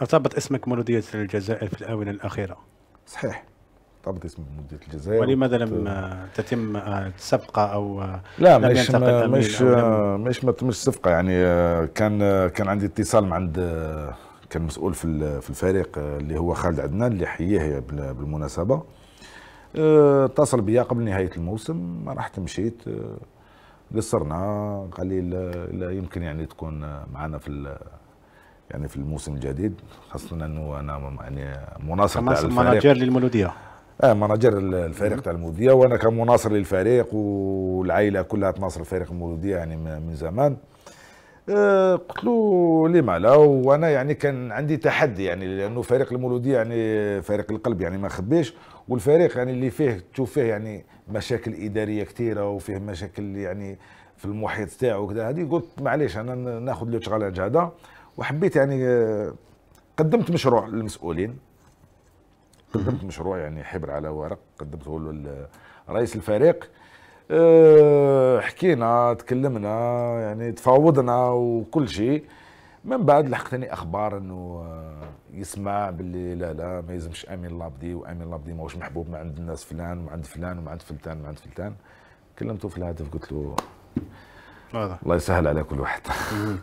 ارتبط اسمك مولودية الجزائر في الآونة الأخيرة صحيح ارتبط اسمي بمولودية الجزائر ولماذا لم تتم آه، الصفقة أو آه، لا مش مش مش ما تمش صفقة يعني آه، كان كان عندي اتصال مع عند كان مسؤول في في الفريق اللي هو خالد عدنان اللي حييه بالمناسبه اتصل بيا قبل نهايه الموسم رحت مشيت قصرنا قال لي لا يمكن يعني تكون معنا في يعني في الموسم الجديد خاصه انه انا يعني مناصر تاع الفريق مناجر للمولوديه اه مناجر الفريق تاع المولوديه وانا كمناصر للفريق والعائله كلها تناصر فريق المولوديه يعني من زمان آه قلت له لما لا وانا يعني كان عندي تحدي يعني لانه فريق المولوديه يعني فريق القلب يعني ما خبيش والفريق يعني اللي فيه تشوف فيه يعني مشاكل اداريه كثيره وفيه مشاكل يعني في المحيط تاعو وكذا هذه قلت معليش انا ناخذ لو تشغال هذا وحبيت يعني قدمت مشروع للمسؤولين قدمت مشروع يعني حبر على ورق قدمته لرئيس الفريق أه، حكينا تكلمنا يعني تفاوضنا وكل شيء من بعد لحقتني اخبار انه أه، يسمع باللي لا لا ما يلزمش امين لابدي وامين لابدي ماهوش محبوب ما عند الناس فلان وعند عند فلان وعند عند فلتان وعند عند فلتان كلمته في الهاتف قلت له الله يسهل على كل واحد